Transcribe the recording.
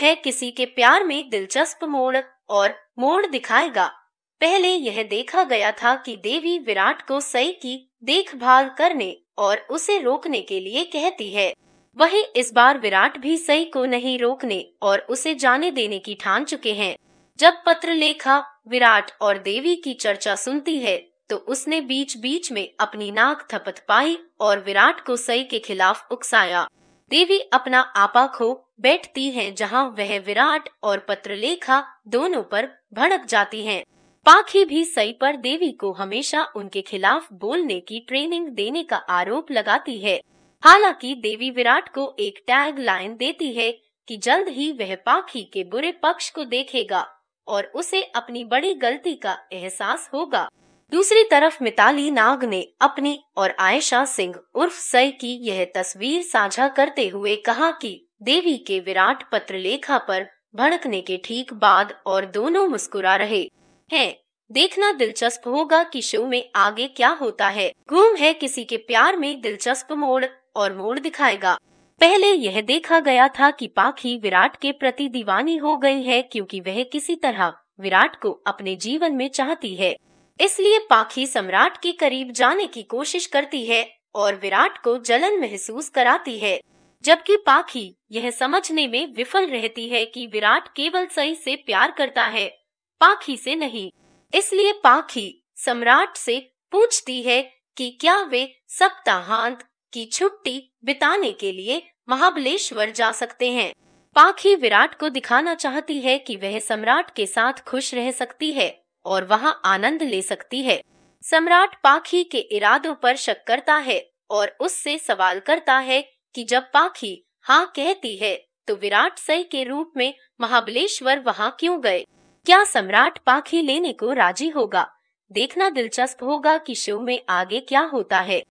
है किसी के प्यार में दिलचस्प मोड़ और मोड़ दिखाएगा पहले यह देखा गया था कि देवी विराट को सई की देखभाल करने और उसे रोकने के लिए कहती है वही इस बार विराट भी सई को नहीं रोकने और उसे जाने देने की ठान चुके हैं जब पत्र लेखा विराट और देवी की चर्चा सुनती है तो उसने बीच बीच में अपनी नाक थपथ पाई और विराट को सई के खिलाफ उकसाया देवी अपना आपा खो बैठती हैं जहां वह विराट और पत्रलेखा दोनों पर भड़क जाती हैं। पाखी भी सई पर देवी को हमेशा उनके खिलाफ बोलने की ट्रेनिंग देने का आरोप लगाती है हालांकि देवी विराट को एक टैग लाइन देती है कि जल्द ही वह पाखी के बुरे पक्ष को देखेगा और उसे अपनी बड़ी गलती का एहसास होगा दूसरी तरफ मिताली नाग ने अपनी और आयशा सिंह उर्फ सई की यह तस्वीर साझा करते हुए कहा कि देवी के विराट पत्र लेखा पर भड़कने के ठीक बाद और दोनों मुस्कुरा रहे हैं देखना दिलचस्प होगा कि शो में आगे क्या होता है घूम है किसी के प्यार में दिलचस्प मोड़ और मोड़ दिखाएगा पहले यह देखा गया था कि पाखी विराट के प्रति दीवानी हो गई है क्योंकि वह किसी तरह विराट को अपने जीवन में चाहती है इसलिए पाखी सम्राट के करीब जाने की कोशिश करती है और विराट को जलन महसूस कराती है जबकि पाखी यह समझने में विफल रहती है कि विराट केवल सही से प्यार करता है पाखी से नहीं इसलिए पाखी सम्राट से पूछती है कि क्या वे सप्ताहांत की छुट्टी बिताने के लिए महाबलेश्वर जा सकते हैं पाखी विराट को दिखाना चाहती है कि वह सम्राट के साथ खुश रह सकती है और वहां आनंद ले सकती है सम्राट पाखी के इरादों पर शक करता है और उससे सवाल करता है कि जब पाखी हाँ कहती है तो विराट सय के रूप में महाबलेश्वर वहाँ क्यों गए क्या सम्राट पाखी लेने को राजी होगा देखना दिलचस्प होगा कि शो में आगे क्या होता है